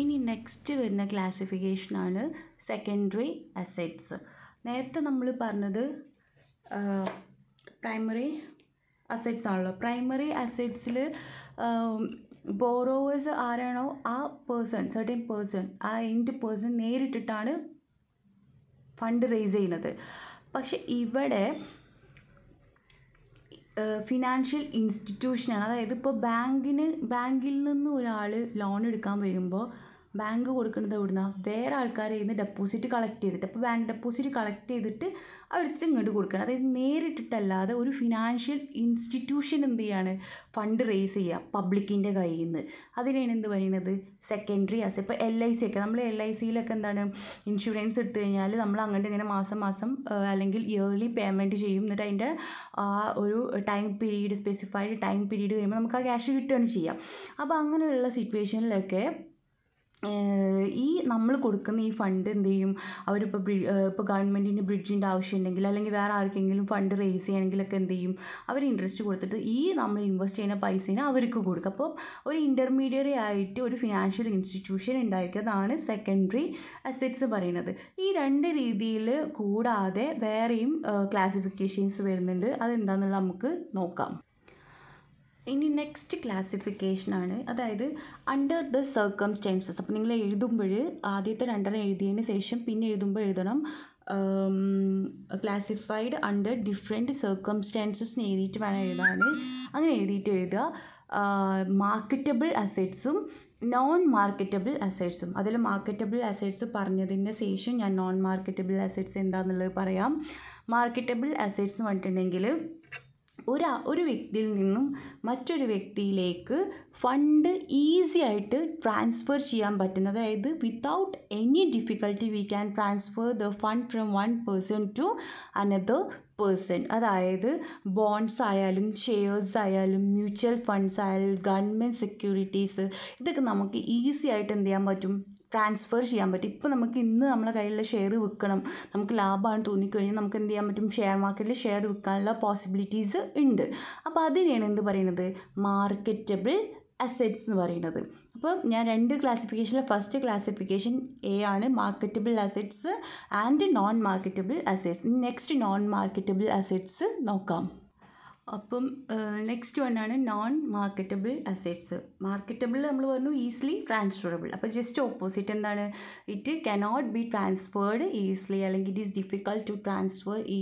ഇനി നെക്സ്റ്റ് വരുന്ന ക്ലാസിഫിക്കേഷനാണ് secondary assets നേരത്തെ നമ്മൾ പറഞ്ഞത് പ്രൈമറി അസെറ്റ്സ് ആണല്ലോ പ്രൈമറി അസെറ്റ്സിൽ ബോറോവേഴ്സ് ആരാണോ ആ പേഴ്സൺ സർട്ടൻ പേഴ്സൺ ആ എൻഡ് പേഴ്സൺ നേരിട്ടിട്ടാണ് ഫണ്ട് റേസ് ചെയ്യുന്നത് പക്ഷെ ഇവിടെ ഫിനാൻഷ്യൽ ഇൻസ്റ്റിറ്റ്യൂഷനാണ് അതായത് ഇപ്പോൾ ബാങ്കിന് ബാങ്കിൽ നിന്ന് ഒരാൾ ലോൺ എടുക്കാൻ വരുമ്പോൾ ബാങ്ക് കൊടുക്കുന്നത് എവിടുന്ന വേറെ ആൾക്കാർ കയ്യിൽ ഡെപ്പോസിറ്റ് കളക്ട് ചെയ്തിട്ട് അപ്പോൾ ബാങ്ക് ഡെപ്പോസിറ്റ് കളക്ട് ചെയ്തിട്ട് അവിടുത്തെ ഇങ്ങോട്ട് കൊടുക്കണം അതായത് നേരിട്ടിട്ടല്ലാതെ ഒരു ഫിനാൻഷ്യൽ ഇൻസ്റ്റിറ്റ്യൂഷൻ എന്ത് ചെയ്യാണ് ഫണ്ട് റേസ് ചെയ്യുക പബ്ലിക്കിൻ്റെ കയ്യിൽ നിന്ന് അതിനാണ് എന്ത് പറയുന്നത് സെക്കൻഡറി ആസ് ഇപ്പോൾ എൽ ഐ സി ഒക്കെ നമ്മൾ എൽ ഐ സിയിലൊക്കെ എന്താണ് ഇൻഷുറൻസ് എടുത്തു കഴിഞ്ഞാൽ നമ്മൾ അങ്ങോട്ട് ഇങ്ങനെ മാസം മാസം അല്ലെങ്കിൽ ഇയർലി പേയ്മെൻറ്റ് ചെയ്യും എന്നിട്ട് അതിൻ്റെ ആ ഒരു time period specified time period കഴിയുമ്പോൾ നമുക്ക് ആ ക്യാഷ് കിട്ടുകയാണ് ചെയ്യാം അപ്പോൾ അങ്ങനെയുള്ള സിറ്റുവേഷനിലൊക്കെ ഈ നമ്മൾ കൊടുക്കുന്ന ഈ ഫണ്ട് എന്ത് ചെയ്യും അവരിപ്പോൾ ഇപ്പോൾ ഗവൺമെൻറ്റിന് ബ്രിഡ്ജിൻ്റെ ഉണ്ടെങ്കിൽ അല്ലെങ്കിൽ വേറെ ആർക്കെങ്കിലും ഫണ്ട് റേസ് ചെയ്യണമെങ്കിലൊക്കെ എന്ത് ചെയ്യും അവർ ഇൻട്രസ്റ്റ് കൊടുത്തിട്ട് ഈ നമ്മൾ ഇൻവെസ്റ്റ് ചെയ്യുന്ന പൈസേനെ അവർക്ക് കൊടുക്കും അപ്പോൾ ഒരു ഇൻ്റർമീഡിയറി ആയിട്ട് ഒരു ഫിനാൻഷ്യൽ ഇൻസ്റ്റിറ്റ്യൂഷൻ ഉണ്ടാക്കിയതാണ് സെക്കൻഡറി അസറ്റ്സ് പറയുന്നത് ഈ രണ്ട് രീതിയിൽ കൂടാതെ വേറെയും ക്ലാസിഫിക്കേഷൻസ് വരുന്നുണ്ട് അതെന്താണെന്നുള്ളത് നമുക്ക് നോക്കാം ഇനി നെക്സ്റ്റ് ക്ലാസിഫിക്കേഷനാണ് അതായത് അണ്ടർ ദ സർക്കംസ്റ്റൻസസ് അപ്പോൾ നിങ്ങൾ എഴുതുമ്പോൾ ആദ്യത്തെ രണ്ടെണ്ണം എഴുതിയതിന് ശേഷം പിന്നെ എഴുതുമ്പോൾ എഴുതണം ക്ലാസിഫൈഡ് അണ്ടർ ഡിഫറെൻ്റ് സർക്കംസ്റ്റൻസസ് എഴുതിയിട്ട് വേണം എഴുതാൻ അങ്ങനെ എഴുതിയിട്ട് എഴുതുക മാർക്കറ്റബിൾ അസറ്റ്സും നോൺ മാർക്കറ്റബിൾ അസറ്റ്സും അതിൽ മാർക്കറ്റബിൾ അസറ്റ്സ് പറഞ്ഞതിന് ശേഷം ഞാൻ നോൺ മാർക്കറ്റബിൾ അസറ്റ്സ് എന്താണെന്നുള്ളത് പറയാം മാർക്കറ്റബിൾ അസറ്റ്സ് പറഞ്ഞിട്ടുണ്ടെങ്കിൽ ഒരു ഒരു വ്യക്തിയിൽ നിന്നും മറ്റൊരു വ്യക്തിയിലേക്ക് ഫണ്ട് ഈസി ആയിട്ട് ട്രാൻസ്ഫർ ചെയ്യാൻ പറ്റുന്നത് അതായത് without any difficulty we can transfer the fund from one person to another person അതായത് ബോണ്ട്സ് ആയാലും ഷെയർസ് ആയാലും മ്യൂച്വൽ ഫണ്ട്സ് ആയാലും ഗവൺമെൻറ് സെക്യൂരിറ്റീസ് ഇതൊക്കെ നമുക്ക് ഈസി ആയിട്ട് എന്ത് ചെയ്യാൻ പറ്റും ട്രാൻസ്ഫർ ചെയ്യാൻ പറ്റും ഇപ്പോൾ നമുക്ക് ഇന്ന് നമ്മളെ കയ്യിലുള്ള ഷെയർ വിൽക്കണം നമുക്ക് ലാഭമാണ് തോന്നിക്കഴിഞ്ഞാൽ നമുക്ക് എന്ത് ചെയ്യാൻ പറ്റും ഷെയർ മാർക്കറ്റിൽ ഷെയർ വിൽക്കാനുള്ള പോസിബിലിറ്റീസ് ഉണ്ട് അപ്പോൾ അതിനെയാണ് എന്ത് പറയുന്നത് മാർക്കറ്റബിൾ അസെറ്റ്സ് എന്ന് പറയുന്നത് അപ്പോൾ ഞാൻ രണ്ട് ക്ലാസിഫിക്കേഷനിൽ ഫസ്റ്റ് ക്ലാസിഫിക്കേഷൻ എ ആണ് marketable assets and non marketable assets next non marketable assets നോക്കാം അപ്പം നെക്സ്റ്റ് വൺ ആണ് നോൺ മാർക്കറ്റബിൾ അസെറ്റ്സ് മാർക്കറ്റബിൾ നമ്മൾ പറഞ്ഞു ഈസിലി ട്രാൻസ്ഫറബിൾ അപ്പോൾ ജസ്റ്റ് ഓപ്പോസിറ്റ് എന്താണ് it cannot be transferred easily അല്ലെങ്കിൽ it is difficult to transfer ഈ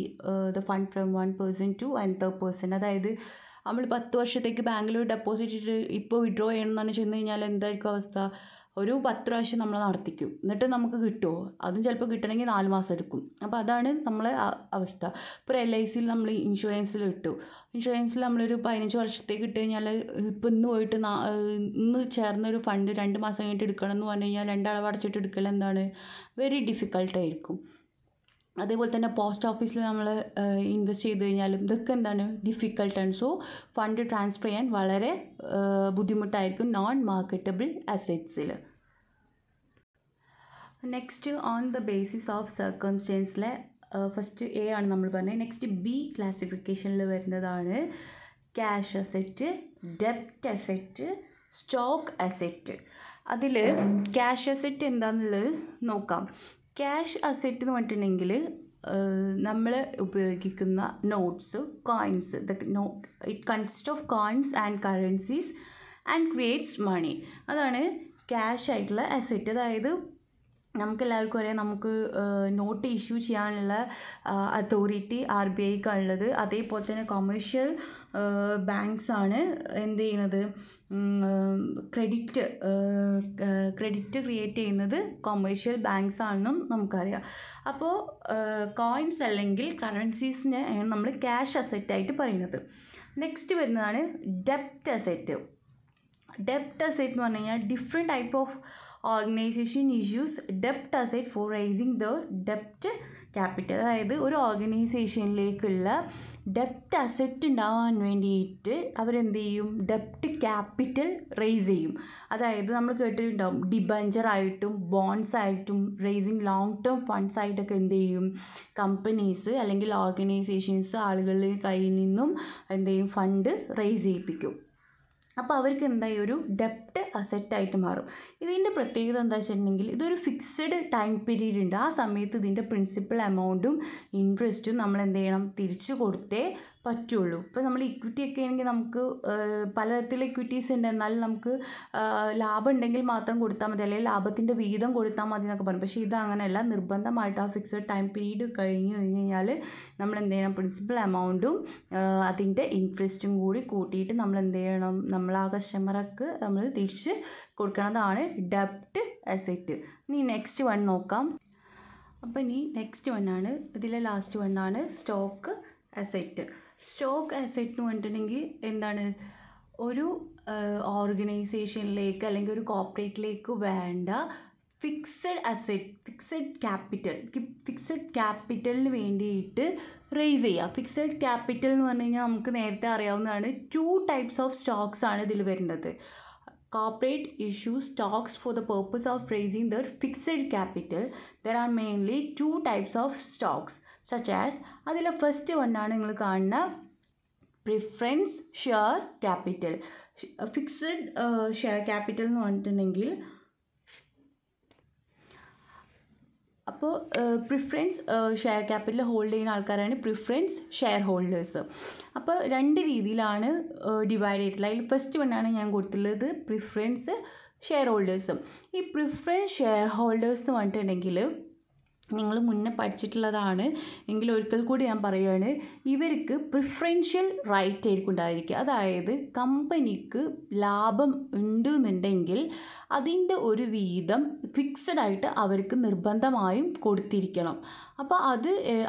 the fund from one person to third person അതായത് നമ്മൾ പത്ത് വർഷത്തേക്ക് ബാങ്കിൽ ഡെപ്പോസിറ്റ് ഇട്ട് ഇപ്പോൾ വിഡ്രോ ചെയ്യണമെന്ന് ചെന്ന് കഴിഞ്ഞാൽ എന്തായിരിക്കും അവസ്ഥ ഒരു പത്ത് പ്രാവശ്യം നമ്മൾ നടത്തിക്കും എന്നിട്ട് നമുക്ക് കിട്ടുമോ അതും ചിലപ്പോൾ കിട്ടണമെങ്കിൽ നാല് മാസം എടുക്കും അപ്പോൾ അതാണ് നമ്മളെ അവസ്ഥ ഇപ്പോൾ എൽ ഐ സിയിൽ നമ്മൾ ഇൻഷുറൻസിൽ ഇട്ടു ഇൻഷുറൻസിൽ നമ്മളൊരു പതിനഞ്ച് വർഷത്തേക്ക് ഇട്ട് കഴിഞ്ഞാൽ ഇപ്പം ഇന്ന് പോയിട്ട് ഇന്ന് ചേർന്നൊരു ഫണ്ട് രണ്ട് മാസം കഴിഞ്ഞിട്ട് എടുക്കണം എന്ന് പറഞ്ഞു കഴിഞ്ഞാൽ രണ്ടളവ് അടച്ചിട്ട് എടുക്കൽ എന്താണ് വെരി ഡിഫിക്കൽട്ടായിരിക്കും അതേപോലെ തന്നെ പോസ്റ്റ് ഓഫീസിൽ നമ്മൾ ഇൻവെസ്റ്റ് ചെയ്ത് കഴിഞ്ഞാലും ഇതൊക്കെ എന്താണ് ഡിഫിക്കൽട്ടാണ് സോ ഫണ്ട് ട്രാൻസ്ഫർ ചെയ്യാൻ വളരെ ബുദ്ധിമുട്ടായിരിക്കും നോൺ മാർക്കറ്റബിൾ അസെറ്റ്സിൽ next on the basis of സർക്കംസ്റ്റൻസിലെ ഫസ്റ്റ് എ ആണ് നമ്മൾ പറഞ്ഞത് നെക്സ്റ്റ് ബി ക്ലാസിഫിക്കേഷനിൽ വരുന്നതാണ് ക്യാഷ് അസെറ്റ് ഡെപ്റ്റ് അസെറ്റ് സ്റ്റോക്ക് അസെറ്റ് അതിൽ ക്യാഷ് അസെറ്റ് എന്താണെന്നുള്ളത് നോക്കാം ക്യാഷ് അസെറ്റ് എന്ന് പറഞ്ഞിട്ടുണ്ടെങ്കിൽ നമ്മൾ ഉപയോഗിക്കുന്ന notes coins the it consist of coins and currencies and creates money അതാണ് ക്യാഷ് ആയിട്ടുള്ള അസെറ്റ് അതായത് നമുക്ക് എല്ലാവർക്കും അറിയാം നമുക്ക് നോട്ട് ഇഷ്യൂ ചെയ്യാനുള്ള അതോറിറ്റി ആർ ബി ഐക്കാണുള്ളത് അതേപോലെ തന്നെ കൊമേഴ്ഷ്യൽ ബാങ്ക്സാണ് എന്ത് ചെയ്യുന്നത് ക്രെഡിറ്റ് ക്രെഡിറ്റ് ക്രിയേറ്റ് ചെയ്യുന്നത് ബാങ്ക്സ് ആണെന്നും നമുക്കറിയാം അപ്പോൾ കോയിൻസ് അല്ലെങ്കിൽ കറൻസീസിനെ നമ്മൾ ക്യാഷ് അസെറ്റായിട്ട് പറയുന്നത് നെക്സ്റ്റ് വരുന്നതാണ് ഡെപ്റ്റ് അസറ്റ് ഡെപ്റ്റ് അസറ്റ് എന്ന് പറഞ്ഞു കഴിഞ്ഞാൽ different type of organisation issues ഡെപ്റ്റ് asset four rising the ഡെപ്റ്റ് capital അതായത് ഒരു ഓർഗനൈസേഷനിലേക്കുള്ള ഡെപ്റ്റ് അസറ്റ് ഉണ്ടാവാൻ വേണ്ടിയിട്ട് അവരെന്ത് ചെയ്യും ഡെപ്റ്റ് ക്യാപിറ്റൽ റേസ് ചെയ്യും അതായത് നമ്മൾ കേട്ടിട്ടുണ്ടാവും ഡിബഞ്ചറായിട്ടും ആയിട്ടും റേസിങ് ലോങ് ടേം ഫണ്ട്സ് ആയിട്ടൊക്കെ എന്ത് ചെയ്യും കമ്പനീസ് അല്ലെങ്കിൽ ഓർഗനൈസേഷൻസ് ആളുകളുടെ കയ്യിൽ നിന്നും എന്ത് ചെയ്യും ഫണ്ട് റേസ് ചെയ്യിപ്പിക്കും അപ്പോൾ അവർക്ക് എന്തായി ഒരു ഡെപ്റ്റ് അസെറ്റായിട്ട് മാറും ഇതിൻ്റെ പ്രത്യേകത എന്താ വെച്ചിട്ടുണ്ടെങ്കിൽ ഇതൊരു ഫിക്സഡ് ടൈം പീരീഡ് ഉണ്ട് ആ സമയത്ത് ഇതിൻ്റെ പ്രിൻസിപ്പൽ എമൗണ്ടും ഇൻട്രസ്റ്റും നമ്മൾ എന്ത് ചെയ്യണം തിരിച്ചു കൊടുത്തേ പറ്റുള്ളൂ ഇപ്പോൾ നമ്മൾ ഇക്വിറ്റി ഒക്കെ ആണെങ്കിൽ നമുക്ക് പലതരത്തിലുള്ള ഇക്വിറ്റീസ് ഉണ്ട് എന്നാലും നമുക്ക് ലാഭം ഉണ്ടെങ്കിൽ മാത്രം കൊടുത്താൽ മതി അല്ലെങ്കിൽ ലാഭത്തിൻ്റെ വീതം കൊടുത്താൽ മതി എന്നൊക്കെ പറയും പക്ഷേ ഇത് അങ്ങനെയല്ല നിർബന്ധമായിട്ട് ആ ഫിക്സഡ് ടൈം പീരീഡ് കഴിഞ്ഞു കഴിഞ്ഞ് കഴിഞ്ഞാൽ നമ്മൾ എന്ത് ചെയ്യണം പ്രിൻസിപ്പൽ എമൗണ്ടും അതിൻ്റെ ഇൻട്രസ്റ്റും കൂടി കൂട്ടിയിട്ട് നമ്മൾ എന്ത് ചെയ്യണം നമ്മൾ ആ കസ്റ്റമർക്ക് നമ്മൾ തിരിച്ച് കൊടുക്കണതാണ് ഡെപ്റ്റ് അസെറ്റ് ഇനി നെക്സ്റ്റ് വൺ നോക്കാം അപ്പോൾ ഇനി നെക്സ്റ്റ് വണ്ണാണ് ഇതിലെ ലാസ്റ്റ് വണ്ണാണ് സ്റ്റോക്ക് അസെറ്റ് സ്റ്റോക്ക് അസറ്റ് എന്ന് പറഞ്ഞിട്ടുണ്ടെങ്കിൽ എന്താണ് ഒരു ഓർഗനൈസേഷനിലേക്ക് അല്ലെങ്കിൽ ഒരു കോപ്പറേറ്റിലേക്ക് വേണ്ട fixed asset fixed capital fixed ക്യാപിറ്റലിന് വേണ്ടിയിട്ട് റേസ് ചെയ്യുക ഫിക്സഡ് ക്യാപിറ്റൽ എന്ന് പറഞ്ഞു കഴിഞ്ഞാൽ നമുക്ക് നേരത്തെ അറിയാവുന്നതാണ് ടു ടൈപ്സ് ഓഫ് സ്റ്റോക്സ് ആണ് ഇതിൽ വരുന്നത് corporate issue stocks for the purpose of raising their fixed capital there are mainly two types of stocks such as adile first one aanu ningal kaanna preference share capital fixed fixed share capital എന്ന് പറഞ്ഞിട്ടുണ്ടെങ്കിൽ അപ്പോൾ preference share capital hold ചെയ്യുന്ന ആൾക്കാരാണ് preference share holders അപ്പോൾ രണ്ട് രീതിയിലാണ് divide ചെയ്തിട്ടുള്ളത് അതിൽ ഫസ്റ്റ് വണ്ണാണ് ഞാൻ കൊടുത്തിട്ടുള്ളത് പ്രിഫറൻസ് ഷെയർ ഹോൾഡേഴ്സും ഈ പ്രിഫറൻസ് ഷെയർ ഹോൾഡേഴ്സ് എന്ന് പറഞ്ഞിട്ടുണ്ടെങ്കിൽ നിങ്ങൾ മുന്നേ പഠിച്ചിട്ടുള്ളതാണ് എങ്കിൽ ഒരിക്കൽ കൂടി ഞാൻ പറയുകയാണ് ഇവർക്ക് പ്രിഫറൻഷ്യൽ റൈറ്റ് ആയിരിക്കും ഉണ്ടായിരിക്കുക അതായത് കമ്പനിക്ക് ലാഭം ഉണ്ട് എന്നുണ്ടെങ്കിൽ അതിൻ്റെ ഒരു വീതം ഫിക്സഡ് ആയിട്ട് അവർക്ക് നിർബന്ധമായും കൊടുത്തിരിക്കണം അപ്പോൾ അത്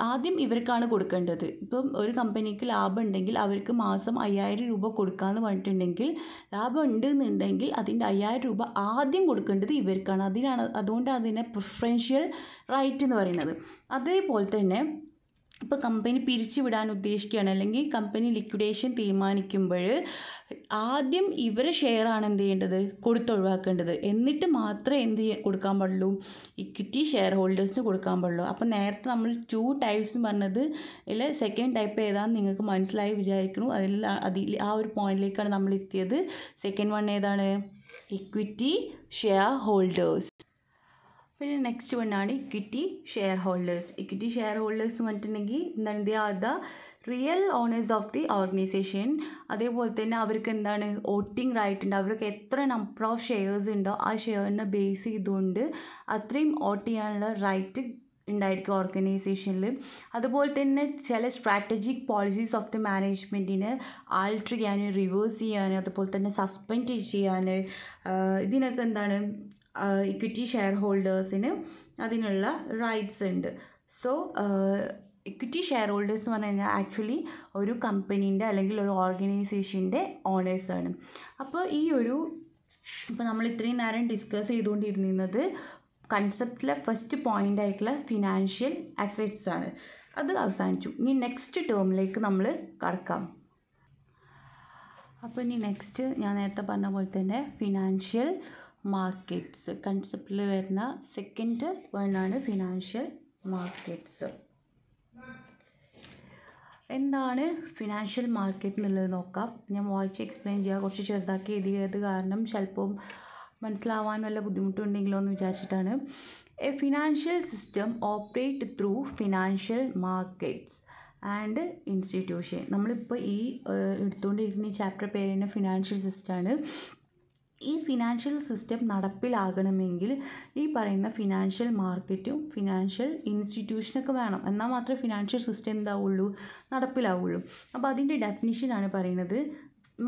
ആദ്യം ഇവർക്കാണ് കൊടുക്കേണ്ടത് ഇപ്പം ഒരു കമ്പനിക്ക് ലാഭം ഉണ്ടെങ്കിൽ അവർക്ക് മാസം അയ്യായിരം രൂപ കൊടുക്കാമെന്ന് പറഞ്ഞിട്ടുണ്ടെങ്കിൽ ലാഭം ഉണ്ട് എന്നുണ്ടെങ്കിൽ അതിൻ്റെ അയ്യായിരം രൂപ ആദ്യം കൊടുക്കേണ്ടത് ഇവർക്കാണ് അതിനാണ് അതുകൊണ്ട് അതിനെ പ്രിഫറൻഷ്യൽ റൈറ്റ് എന്ന് പറയുന്നത് അതേപോലെ തന്നെ അപ്പോൾ കമ്പനി പിരിച്ചുവിടാൻ ഉദ്ദേശിക്കുകയാണ് അല്ലെങ്കിൽ കമ്പനി ലിക്വിഡേഷൻ തീരുമാനിക്കുമ്പോൾ ആദ്യം ഇവരെ ഷെയറാണ് എന്ത് ചെയ്യേണ്ടത് കൊടുത്തൊഴിവാക്കേണ്ടത് എന്നിട്ട് മാത്രമേ എന്ത് കൊടുക്കാൻ പാടുള്ളൂ ഇക്വിറ്റി ഷെയർ ഹോൾഡേഴ്സിന് കൊടുക്കാൻ പാടുള്ളൂ അപ്പോൾ നേരത്തെ നമ്മൾ ടു ടൈപ്സ് പറഞ്ഞത് അല്ലെ സെക്കൻഡ് ടൈപ്പ് ഏതാണെന്ന് നിങ്ങൾക്ക് മനസ്സിലായി വിചാരിക്കുന്നു അതിൽ അതിൽ ആ ഒരു പോയിന്റിലേക്കാണ് നമ്മൾ എത്തിയത് സെക്കൻഡ് വൺ ഏതാണ് ഇക്വിറ്റി ഷെയർ ഹോൾഡേഴ്സ് പിന്നെ നെക്സ്റ്റ് വണ്ണാണ് equity share holders equity share holders എന്ന് പറഞ്ഞിട്ടുണ്ടെങ്കിൽ എന്താണ് are the real owners of the organization അതേപോലെ തന്നെ അവർക്ക് എന്താണ് വോട്ടിംഗ് റൈറ്റ് ഉണ്ട് അവർക്ക് എത്ര നമ്പർ ഓഫ് ഷെയർസ് ഉണ്ടോ ആ ഷെയറിനെ ബേസ് ചെയ്തുകൊണ്ട് അത്രയും വോട്ട് ചെയ്യാനുള്ള റൈറ്റ് ഉണ്ടായിരിക്കും ഓർഗനൈസേഷനിൽ അതുപോലെ തന്നെ ചില സ്ട്രാറ്റജിക് പോളിസീസ് ഓഫ് ദി മാനേജ്മെൻറ്റിന് ആൾട്ടർ ചെയ്യാൻ റിവേഴ്സ് ചെയ്യാൻ അതുപോലെ തന്നെ സസ്പെൻഡ് ചെയ്യാൻ ഇതിനൊക്കെ എന്താണ് ഇക്വിറ്റി ഷെയർ ഹോൾഡേഴ്സിന് അതിനുള്ള റൈറ്റ്സ് ഉണ്ട് സോ ഇക്വിറ്റി ഷെയർ ഹോൾഡേഴ്സ് എന്ന് പറഞ്ഞു കഴിഞ്ഞാൽ ആക്ച്വലി ഒരു കമ്പനീൻ്റെ അല്ലെങ്കിൽ ഒരു ഓർഗനൈസേഷൻ്റെ ഓണേഴ്സാണ് അപ്പോൾ ഈ ഒരു ഇപ്പോൾ നമ്മൾ ഇത്രയും നേരം ഡിസ്കസ് ചെയ്തുകൊണ്ടിരുന്നത് കൺസെപ്റ്റിലെ ഫസ്റ്റ് പോയിൻ്റ് ആയിട്ടുള്ള ഫിനാൻഷ്യൽ അസറ്റ്സ് ആണ് അത് അവസാനിച്ചു ഇനി നെക്സ്റ്റ് ടേമിലേക്ക് നമ്മൾ കടക്കാം അപ്പോൾ ഇനി നെക്സ്റ്റ് ഞാൻ നേരത്തെ പറഞ്ഞ പോലെ തന്നെ ഫിനാൻഷ്യൽ മാർക്കറ്റ്സ് കൺസെപ്റ്റിൽ വരുന്ന സെക്കൻഡ് വേണാണ് ഫിനാൻഷ്യൽ മാർക്കറ്റ്സ് എന്താണ് ഫിനാൻഷ്യൽ മാർക്കറ്റ് എന്നുള്ളത് നോക്കാം ഞാൻ വായിച്ച് എക്സ്പ്ലെയിൻ ചെയ്യാം കുറച്ച് ചെറുതാക്കി എഴുതിയത് കാരണം ചിലപ്പം മനസ്സിലാവാൻ വല്ല ബുദ്ധിമുട്ടുണ്ടെങ്കിലോ എന്ന് വിചാരിച്ചിട്ടാണ് a financial system operate through financial markets and institution നമ്മളിപ്പോൾ ഈ എടുത്തുകൊണ്ടിരിക്കുന്ന ഈ ചാപ്റ്റർ പേര് തന്നെ ഫിനാൻഷ്യൽ സിസ്റ്റമാണ് ഈ ഫിനാൻഷ്യൽ സിസ്റ്റം നടപ്പിലാകണമെങ്കിൽ ഈ പറയുന്ന ഫിനാൻഷ്യൽ മാർക്കറ്റും ഫിനാൻഷ്യൽ ഇൻസ്റ്റിറ്റ്യൂഷനൊക്കെ വേണം എന്നാൽ മാത്രമേ ഫിനാൻഷ്യൽ സിസ്റ്റം എന്താവുള്ളൂ നടപ്പിലാവുള്ളൂ അപ്പോൾ അതിൻ്റെ ഡെഫിനിഷനാണ് പറയുന്നത്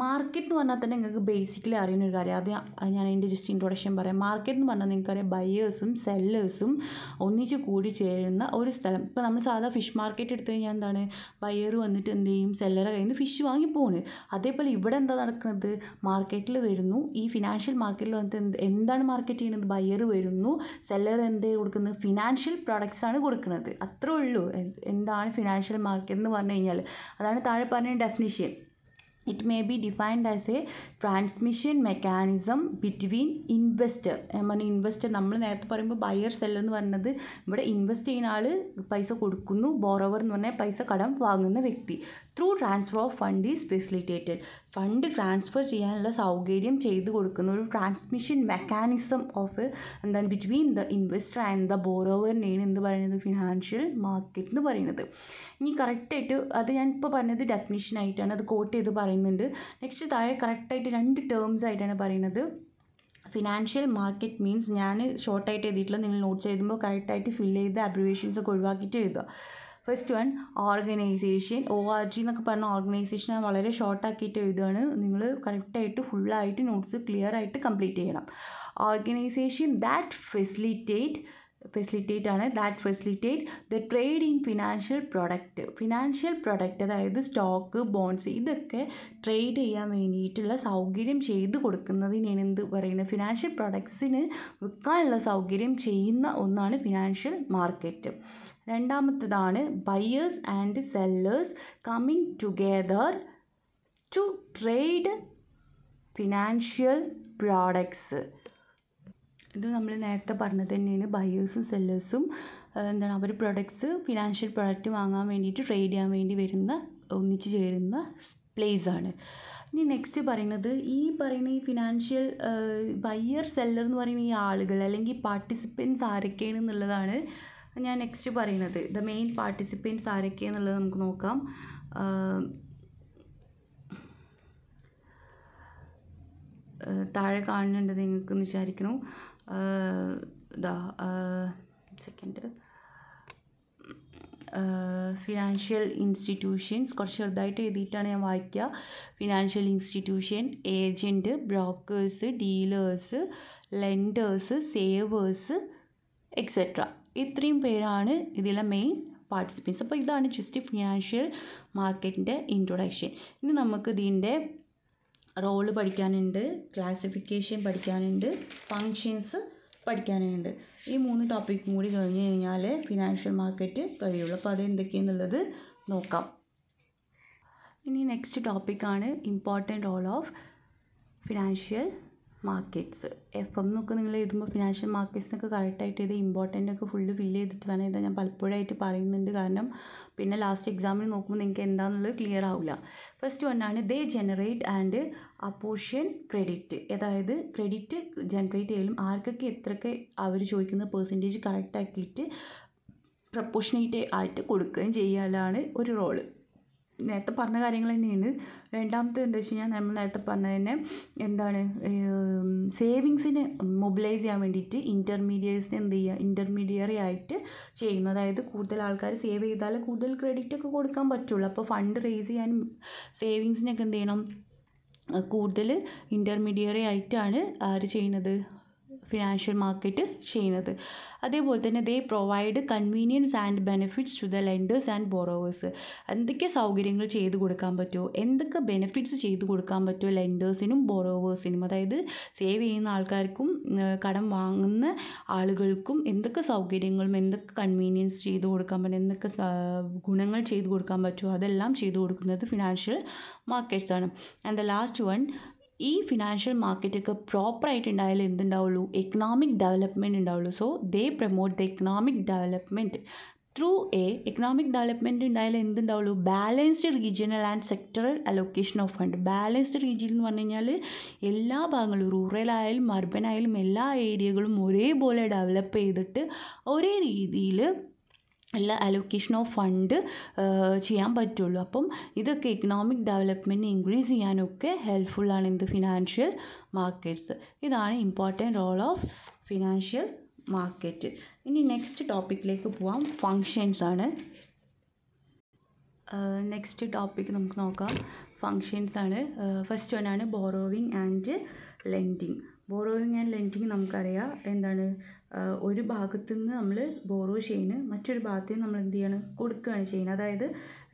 മാർക്കറ്റ് എന്ന് പറഞ്ഞാൽ തന്നെ നിങ്ങൾക്ക് ബേസിക്കലി അറിയുന്ന ഒരു കാര്യം ആദ്യം ഞാൻ അതിൻ്റെ ജസ്റ്റ് ഇൻട്രൊഡക്ഷൻ പറയാം മാർക്കറ്റ് എന്ന് പറഞ്ഞാൽ നിങ്ങൾക്കറിയാം ബയേഴ്സും സെല്ലേഴ്സും ഒന്നിച്ച് കൂടി ചേരുന്ന ഒരു സ്ഥലം ഇപ്പോൾ നമ്മൾ സാധാ ഫിഷ് മാർക്കറ്റ് എടുത്തു കഴിഞ്ഞാൽ എന്താണ് ബയർ വന്നിട്ട് എന്ത് ചെയ്യും സെല്ലറെ കയ്യിൽ നിന്ന് ഫിഷ് വാങ്ങി പോണ് അതേപോലെ ഇവിടെ എന്താ നടക്കുന്നത് മാർക്കറ്റിൽ വരുന്നു ഈ ഫിനാൻഷ്യൽ മാർക്കറ്റിൽ വന്നിട്ട് എന്ത് എന്താണ് മാർക്കറ്റ് ചെയ്യുന്നത് ബയർ വരുന്നു സെല്ലർ എന്ത് കൊടുക്കുന്നത് ഫിനാൻഷ്യൽ പ്രോഡക്ട്സ് ആണ് കൊടുക്കുന്നത് അത്രേ ഉള്ളൂ എന്താണ് ഫിനാൻഷ്യൽ മാർക്കറ്റ് എന്ന് പറഞ്ഞു കഴിഞ്ഞാൽ അതാണ് താഴെ പറഞ്ഞ definition it may be defined as a transmission mechanism between investor പറഞ്ഞ ഇൻവെസ്റ്റർ നമ്മൾ നേരത്തെ പറയുമ്പോൾ ബയർ സെല്ലർ എന്ന് പറയുന്നത് ഇവിടെ ഇൻവെസ്റ്റ് ചെയ്യുന്ന ആൾ പൈസ കൊടുക്കുന്നു ബോറോവർ എന്ന് പറഞ്ഞാൽ പൈസ കടം വാങ്ങുന്ന വ്യക്തി through transfer of fund is facilitated fund transfer ചെയ്യാനുള്ള സൗകര്യം ചെയ്തു കൊടുക്കുന്ന ഒരു ട്രാൻസ്മിഷൻ മെക്കാനിസം ഓഫ് എന്താണ് between the investor and the ബോറോവറിനെയാണ് എന്ത് പറയുന്നത് ഫിനാൻഷ്യൽ മാർക്കറ്റ് എന്ന് പറയുന്നത് ഇനി കറക്റ്റായിട്ട് അത് ഞാൻ ഇപ്പോൾ പറഞ്ഞത് ഡെഫിനിഷൻ ആയിട്ടാണ് അത് കോട്ട് ചെയ്ത് പറയുന്നുണ്ട് നെക്സ്റ്റ് താഴെ കറക്റ്റായിട്ട് രണ്ട് ടേംസ് ആയിട്ടാണ് പറയുന്നത് ഫിനാൻഷ്യൽ മാർക്കറ്റ് മീൻസ് ഞാൻ ഷോർട്ടായിട്ട് എഴുതിയിട്ടുള്ള നിങ്ങൾ നോട്ട്സ് എഴുതുമ്പോൾ കറക്റ്റായിട്ട് ഫില്ല് ചെയ്ത് അബ്രിവേഷൻസ് ഒക്കെ ഒഴിവാക്കിയിട്ട് എഴുതുക first one organization O R G എന്നൊക്കെ പറഞ്ഞ ഓർഗനൈസേഷൻ വളരെ ഷോർട്ടാക്കിയിട്ട് എഴുതുകയാണ് നിങ്ങൾ കറക്റ്റായിട്ട് ഫുള്ളായിട്ട് നോട്ട്സ് ക്ലിയർ ആയിട്ട് കംപ്ലീറ്റ് ചെയ്യണം ഓർഗനൈസേഷൻ ദാറ്റ് ഫെസിലിറ്റേറ്റ് ഫെസിലിറ്റേറ്റ് ആണ് that facilitate the trade in financial product financial product അതായത് സ്റ്റോക്ക് ബോൺസ് ഇതൊക്കെ ട്രേഡ് ചെയ്യാൻ വേണ്ടിയിട്ടുള്ള സൗകര്യം ചെയ്ത് കൊടുക്കുന്നതിനാണ് എന്ത് പറയുന്നത് ഫിനാൻഷ്യൽ പ്രൊഡക്ട്സിന് വിൽക്കാനുള്ള സൗകര്യം ചെയ്യുന്ന ഒന്നാണ് ഫിനാൻഷ്യൽ മാർക്കറ്റ് രണ്ടാമത്തേതാണ് buyers and sellers coming together to trade financial products ഇത് നമ്മൾ നേരത്തെ പറഞ്ഞത് തന്നെയാണ് ബയേഴ്സും സെല്ലേഴ്സും എന്താണ് അവർ പ്രൊഡക്ട്സ് ഫിനാൻഷ്യൽ പ്രൊഡക്റ്റ് വാങ്ങാൻ വേണ്ടിയിട്ട് ട്രേഡ് ചെയ്യാൻ വേണ്ടി വരുന്ന ഒന്നിച്ച് ചേരുന്ന പ്ലേസ് ആണ് ഇനി നെക്സ്റ്റ് പറയുന്നത് ഈ പറയുന്ന ഈ ഫിനാൻഷ്യൽ ബയ്യർ സെല്ലർ എന്ന് പറയുന്ന ഈ ആളുകൾ അല്ലെങ്കിൽ പാർട്ടിസിപ്പൻസ് ആരൊക്കെയാണ് എന്നുള്ളതാണ് ഞാൻ നെക്സ്റ്റ് പറയുന്നത് ദ മെയിൻ പാർട്ടിസിപ്പൻസ് ആരൊക്കെയെന്നുള്ളത് നമുക്ക് നോക്കാം താഴെ കാണുന്നുണ്ട് നിങ്ങൾക്ക് വിചാരിക്കണു ഇതാ സെക്കൻഡ് ഫിനാൻഷ്യൽ ഇൻസ്റ്റിറ്റ്യൂഷൻസ് കുറച്ച് ചെറുതായിട്ട് എഴുതിയിട്ടാണ് ഞാൻ വായിക്കുക financial institution agent brokers dealers lenders savers etcetera ഇത്രയും പേരാണ് ഇതിലെ മെയിൻ പാർട്ടിസിപ്പൻസ് അപ്പോൾ ഇതാണ് ജസ്റ്റ് ഫിനാൻഷ്യൽ മാർക്കറ്റിൻ്റെ ഇൻട്രൊഡക്ഷൻ ഇനി നമുക്ക് ഇതിൻ്റെ റോള് പഠിക്കാനുണ്ട് ക്ലാസിഫിക്കേഷൻ പഠിക്കാനുണ്ട് ഫങ്ഷൻസ് പഠിക്കാനുണ്ട് ഈ മൂന്ന് ടോപ്പിക്കും കൂടി കഴിഞ്ഞ് കഴിഞ്ഞാൽ ഫിനാൻഷ്യൽ മാർക്കറ്റ് കഴിയുള്ളൂ അപ്പോൾ അതെന്തൊക്കെയെന്നുള്ളത് നോക്കാം ഇനി നെക്സ്റ്റ് ടോപ്പിക്കാണ് important role of financial markets F M എന്നൊക്കെ നിങ്ങൾ എഴുതുമ്പോൾ ഫിനാൻഷ്യൽ മാർക്കറ്റ്സ് എന്നൊക്കെ കറക്റ്റായിട്ട് എഴുതി ഇമ്പോർട്ടൻ്റ് ഒക്കെ ഫുള്ള് ഫില്ല് ചെയ്തിട്ട് വേണം എഴുതാൻ ഞാൻ പലപ്പോഴായിട്ട് പറയുന്നുണ്ട് കാരണം പിന്നെ ലാസ്റ്റ് എക്സാമിന് നോക്കുമ്പോൾ നിങ്ങൾക്ക് എന്താണെന്നുള്ളത് ക്ലിയർ ആവില്ല ഫസ്റ്റ് വൺ ആണ് they generate and apportion credit അതായത് ക്രെഡിറ്റ് ജനറേറ്റ് ചെയ്യലും ആർക്കൊക്കെ എത്രയൊക്കെ അവർ ചോദിക്കുന്ന പെർസെൻറ്റേജ് കറക്റ്റാക്കിയിട്ട് പ്രപ്പോഷനേറ്റ് ആയിട്ട് കൊടുക്കുകയും ചെയ്യാനാണ് ഒരു റോള് നേരത്തെ പറഞ്ഞ കാര്യങ്ങൾ തന്നെയാണ് രണ്ടാമത്തെ എന്താ വെച്ച് കഴിഞ്ഞാൽ നമ്മൾ നേരത്തെ പറഞ്ഞ തന്നെ എന്താണ് സേവിങ്സിനെ മൊബിലൈസ് ചെയ്യാൻ വേണ്ടിയിട്ട് ഇൻ്റർമീഡിയേഴ്സിനെ എന്ത് ചെയ്യുക ഇൻ്റർമീഡിയറി ആയിട്ട് ചെയ്യുന്നു അതായത് കൂടുതൽ ആൾക്കാർ സേവ് ചെയ്താൽ കൂടുതൽ ക്രെഡിറ്റ് ഒക്കെ കൊടുക്കാൻ പറ്റുള്ളൂ അപ്പോൾ ഫണ്ട് റേസ് ചെയ്യാനും സേവിങ്സിനൊക്കെ എന്ത് ചെയ്യണം കൂടുതൽ ഇൻ്റർമീഡിയറി ആയിട്ടാണ് ആര് ചെയ്യുന്നത് ഫിനാൻഷ്യൽ മാർക്കറ്റ് ചെയ്യുന്നത് അതേപോലെ തന്നെ they provide convenience and benefits to the lenders and borrowers എന്തൊക്കെ സൗകര്യങ്ങൾ ചെയ്തു കൊടുക്കാൻ പറ്റുമോ എന്തൊക്കെ ബെനിഫിറ്റ്സ് ചെയ്തു കൊടുക്കാൻ പറ്റുമോ ലെൻഡേഴ്സിനും ബോറോവേഴ്സിനും അതായത് സേവ് ചെയ്യുന്ന ആൾക്കാർക്കും കടം വാങ്ങുന്ന ആളുകൾക്കും എന്തൊക്കെ സൗകര്യങ്ങളും എന്തൊക്കെ കൺവീനിയൻസ് ചെയ്തു കൊടുക്കാൻ പറ്റും എന്തൊക്കെ ഗുണങ്ങൾ ചെയ്തു കൊടുക്കാൻ പറ്റുമോ അതെല്ലാം ചെയ്തു കൊടുക്കുന്നത് ഫിനാൻഷ്യൽ മാർക്കറ്റ്സ് ആണ് ആൻഡ് ദ ലാസ്റ്റ് വൺ ഈ ഫിനാൻഷ്യൽ മാർക്കറ്റൊക്കെ പ്രോപ്പറായിട്ട് ഉണ്ടായാൽ എന്തുണ്ടാവുള്ളൂ എക്കണോമിക് ഡെവലപ്മെൻറ്റ് ഉണ്ടാവുള്ളൂ so they promote the economic development through a economic development ഉണ്ടായാൽ എന്തുണ്ടാവുള്ളൂ balanced regional and sectoral allocation of fund balanced region എന്ന് പറഞ്ഞു കഴിഞ്ഞാൽ എല്ലാ ഭാഗങ്ങളും റൂറൽ ആയാലും അർബൻ ആയാലും എല്ലാ ഏരിയകളും ഒരേപോലെ ഡെവലപ്പ് ചെയ്തിട്ട് ഒരേ രീതിയിൽ അല്ല അലോക്കേഷൻ ഓഫ് ഫണ്ട് ചെയ്യാൻ പറ്റുള്ളൂ അപ്പം ഇതൊക്കെ ഇക്കണോമിക് ഡെവലപ്മെൻറ്റ് ഇൻക്രീസ് ചെയ്യാനൊക്കെ ഹെൽപ്ഫുള്ളാണ് ഇത് ഫിനാൻഷ്യൽ മാർക്കറ്റ്സ് ഇതാണ് important role of financial market ഇനി നെക്സ്റ്റ് ടോപ്പിക്കിലേക്ക് പോവാം ഫങ്ഷൻസ് ആണ് നെക്സ്റ്റ് ടോപ്പിക്ക് നമുക്ക് നോക്കാം ഫങ്ഷൻസ് ആണ് ഫസ്റ്റ് വൺ ആണ് borrowing and lending borrowing and lending നമുക്കറിയാം എന്താണ് ഒരു ഭാഗത്തു നിന്ന് നമ്മൾ ബോറോ ചെയ്യുന്നത് മറ്റൊരു ഭാഗത്ത് നമ്മൾ എന്ത് ചെയ്യണം കൊടുക്കുകയാണ് ചെയ്യുന്നത് അതായത്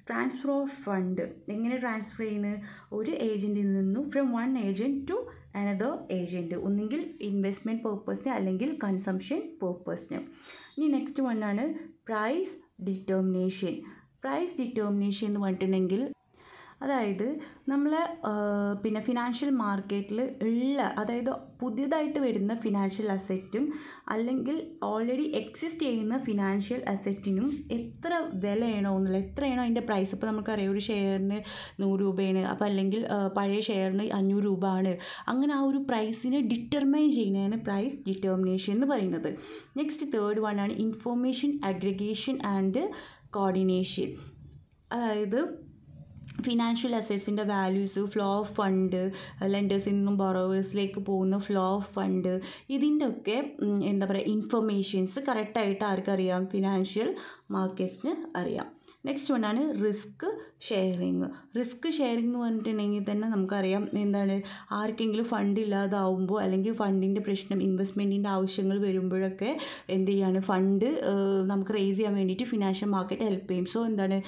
ട്രാൻസ്ഫർ ഓഫ് ഫണ്ട് എങ്ങനെ ട്രാൻസ്ഫർ ചെയ്യുന്നത് ഒരു ഏജൻറ്റിൽ നിന്നും from one agent to another agent ഒന്നുകിൽ ഇൻവെസ്റ്റ്മെൻറ്റ് പേർപ്പസിന് അല്ലെങ്കിൽ കൺസംഷൻ പേർപ്പസിന് ഇനി നെക്സ്റ്റ് വണ്ണാണ് പ്രൈസ് ഡിറ്റർമിനേഷൻ പ്രൈസ് ഡിറ്റർമിനേഷൻ എന്ന് പറഞ്ഞിട്ടുണ്ടെങ്കിൽ അതായത് നമ്മൾ പിന്നെ ഫിനാൻഷ്യൽ മാർക്കറ്റിൽ ഉള്ള അതായത് പുതിയതായിട്ട് വരുന്ന ഫിനാൻഷ്യൽ അസറ്റും അല്ലെങ്കിൽ ഓൾറെഡി എക്സിസ്റ്റ് ചെയ്യുന്ന ഫിനാൻഷ്യൽ അസെറ്റിനും എത്ര വിലയാണോ എന്നുള്ള എത്രയാണോ അതിൻ്റെ പ്രൈസ് ഇപ്പോൾ നമുക്കറിയാം ഒരു ഷെയറിന് നൂറ് രൂപയാണ് അപ്പോൾ അല്ലെങ്കിൽ പഴയ ഷെയറിന് അഞ്ഞൂറ് രൂപ ആണ് അങ്ങനെ ആ ഒരു പ്രൈസിനെ ഡിറ്റർമൈൻ ചെയ്യുന്നതാണ് പ്രൈസ് ഡിറ്റർമിനേഷൻ എന്ന് പറയുന്നത് നെക്സ്റ്റ് തേർഡ് വൺ ആണ് ഇൻഫോർമേഷൻ അഗ്രിഗേഷൻ ആൻഡ് കോർഡിനേഷൻ അതായത് ഫിനാൻഷ്യൽ അസറ്റ്സിൻ്റെ വാല്യൂസ് ഫ്ലോ ഓഫ് ഫണ്ട് ലെൻഡേഴ്സിൽ നിന്നും ബൊറോവേഴ്സിലേക്ക് പോകുന്ന ഫ്ലോ ഓഫ് ഫണ്ട് ഇതിൻ്റെയൊക്കെ എന്താ പറയുക ഇൻഫർമേഷൻസ് കറക്റ്റായിട്ട് ആർക്കറിയാം ഫിനാൻഷ്യൽ മാർക്കറ്റ്സിന് അറിയാം നെക്സ്റ്റ് വണ്ണാണ് റിസ്ക് ഷെയറിങ് റിസ്ക് ഷെയറിങ് എന്ന് പറഞ്ഞിട്ടുണ്ടെങ്കിൽ തന്നെ നമുക്കറിയാം എന്താണ് ആർക്കെങ്കിലും ഫണ്ട് ഇല്ലാതാവുമ്പോൾ അല്ലെങ്കിൽ ഫണ്ടിൻ്റെ പ്രശ്നം ഇൻവെസ്റ്റ്മെൻറ്റിൻ്റെ ആവശ്യങ്ങൾ വരുമ്പോഴൊക്കെ എന്ത് ചെയ്യാണ് ഫണ്ട് നമുക്ക് റേസ് ചെയ്യാൻ വേണ്ടിയിട്ട് ഫിനാൻഷ്യൽ മാർക്കറ്റ് ഹെൽപ്പ് ചെയ്യും സോ എന്താണ്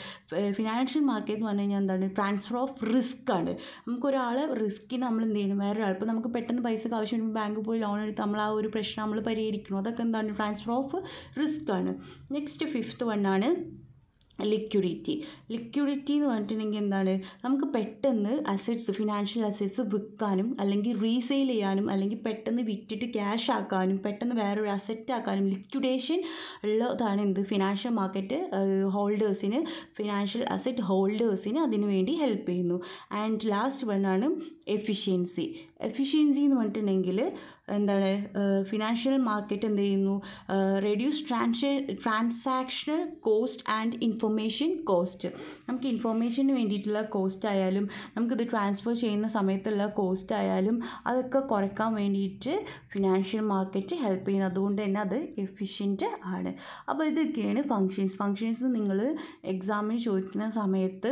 ഫിനാൻഷ്യൽ മാർക്കറ്റ് എന്ന് പറഞ്ഞു കഴിഞ്ഞാൽ എന്താണ് ട്രാൻസ്ഫർ ഓഫ് റിസ്ക് ആണ് നമുക്കൊരാൾ റിസ്ക്കിന് നമ്മൾ എന്ത് ചെയ്യണം വേറെ ഒരാൾ ഇപ്പോൾ നമുക്ക് പെട്ടെന്ന് പൈസക്ക് ആവശ്യം വരുമ്പോൾ ബാങ്കിൽ പോയി ലോൺ എടുത്ത് നമ്മൾ ആ ഒരു പ്രശ്നം നമ്മൾ പരിഹരിക്കണം അതൊക്കെ എന്താണ് ട്രാൻസ്ഫർ ഓഫ് റിസ്ക് ആണ് നെക്സ്റ്റ് ഫിഫ്ത്ത് വണ്ണാണ് ലിക്വിഡിറ്റി ലിക്വിഡിറ്റി എന്ന് പറഞ്ഞിട്ടുണ്ടെങ്കിൽ എന്താണ് നമുക്ക് പെട്ടെന്ന് അസറ്റ്സ് ഫിനാൻഷ്യൽ അസറ്റ്സ് വിൽക്കാനും അല്ലെങ്കിൽ റീസെയിൽ ചെയ്യാനും അല്ലെങ്കിൽ പെട്ടെന്ന് വിറ്റിട്ട് ക്യാഷ് ആക്കാനും പെട്ടെന്ന് വേറൊരു അസറ്റ് ആക്കാനും ലിക്വിഡേഷൻ ഉള്ളതാണ് എന്ത് ഫിനാൻഷ്യൽ മാർക്കറ്റ് ഹോൾഡേഴ്സിന് ഫിനാൻഷ്യൽ അസറ്റ് ഹോൾഡേഴ്സിന് അതിനു വേണ്ടി ഹെൽപ്പ് ചെയ്യുന്നു ആൻഡ് ലാസ്റ്റ് വണ്ണാണ് എഫിഷ്യൻസി എഫിഷ്യൻസി എന്ന് പറഞ്ഞിട്ടുണ്ടെങ്കിൽ എന്താണ് ഫിനാൻഷ്യൽ മാർക്കറ്റ് എന്ത് ചെയ്യുന്നു reduce trans transactional cost and information cost നമുക്ക് ഇൻഫർമേഷന് വേണ്ടിയിട്ടുള്ള കോസ്റ്റ് ആയാലും നമുക്കിത് ട്രാൻസ്ഫർ ചെയ്യുന്ന സമയത്തുള്ള കോസ്റ്റ് ആയാലും അതൊക്കെ കുറയ്ക്കാൻ വേണ്ടിയിട്ട് ഫിനാൻഷ്യൽ മാർക്കറ്റ് ഹെൽപ്പ് ചെയ്യുന്നു അതുകൊണ്ട് തന്നെ അത് എഫിഷ്യൻറ്റ് ആണ് അപ്പോൾ ഇതൊക്കെയാണ് ഫങ്ഷൻസ് ഫങ്ഷൻസ് നിങ്ങൾ എക്സാമിന് ചോദിക്കുന്ന സമയത്ത്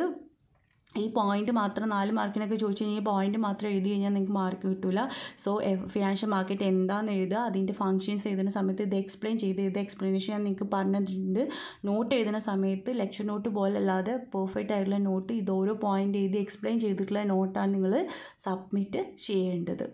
ഈ പോയിന്റ് മാത്രം നാല് മാർക്കിനൊക്കെ ചോദിച്ചു കഴിഞ്ഞാൽ ഈ പോയിന്റ് മാത്രം എഴുതി കഴിഞ്ഞാൽ നിങ്ങൾക്ക് മാർക്ക് കിട്ടില്ല സോ ഫിനാൻഷ്യൽ മാർക്കറ്റ് എന്താണെന്ന് എഴുതുക അതിൻ്റെ ഫങ്ഷൻസ് എഴുതുന്ന സമയത്ത് ഇത് എക്സ്പ്ലെയിൻ ചെയ്ത് ഇത് എക്സ്പ്ലനേഷൻ ഞാൻ നിങ്ങൾക്ക് പറഞ്ഞിട്ടുണ്ട് നോട്ട് എഴുതുന്ന സമയത്ത് ലെക്ചർ നോട്ട് പോലെ അല്ലാതെ പെർഫെക്റ്റ് ആയിട്ടുള്ള നോട്ട് ഇത് ഓരോ പോയിന്റ് എഴുതി എക്സ്പ്ലെയിൻ ചെയ്തിട്ടുള്ള നോട്ടാണ് നിങ്ങൾ സബ്മിറ്റ് ചെയ്യേണ്ടത്